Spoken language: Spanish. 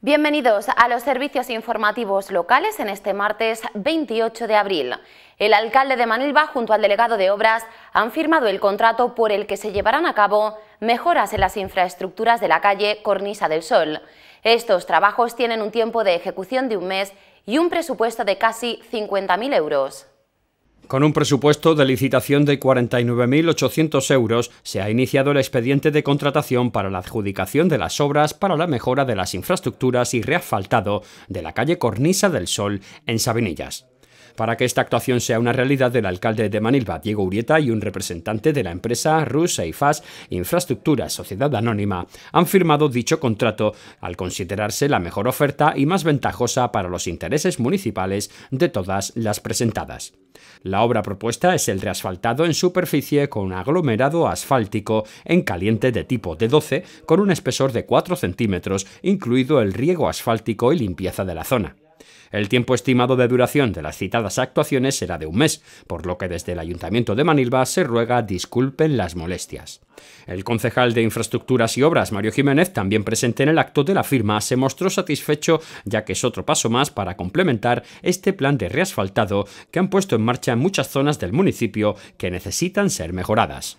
Bienvenidos a los servicios informativos locales en este martes 28 de abril. El alcalde de Manilva junto al delegado de Obras han firmado el contrato por el que se llevarán a cabo mejoras en las infraestructuras de la calle Cornisa del Sol. Estos trabajos tienen un tiempo de ejecución de un mes y un presupuesto de casi 50.000 euros. Con un presupuesto de licitación de 49.800 euros, se ha iniciado el expediente de contratación para la adjudicación de las obras para la mejora de las infraestructuras y reasfaltado de la calle Cornisa del Sol en Sabinillas. Para que esta actuación sea una realidad, el alcalde de Manilva, Diego Urieta, y un representante de la empresa rusa IFAS Infraestructura Sociedad Anónima han firmado dicho contrato al considerarse la mejor oferta y más ventajosa para los intereses municipales de todas las presentadas. La obra propuesta es el reasfaltado en superficie con aglomerado asfáltico en caliente de tipo D12 con un espesor de 4 centímetros, incluido el riego asfáltico y limpieza de la zona. El tiempo estimado de duración de las citadas actuaciones será de un mes, por lo que desde el Ayuntamiento de Manilva se ruega disculpen las molestias. El concejal de Infraestructuras y Obras, Mario Jiménez, también presente en el acto de la firma, se mostró satisfecho ya que es otro paso más para complementar este plan de reasfaltado que han puesto en marcha en muchas zonas del municipio que necesitan ser mejoradas.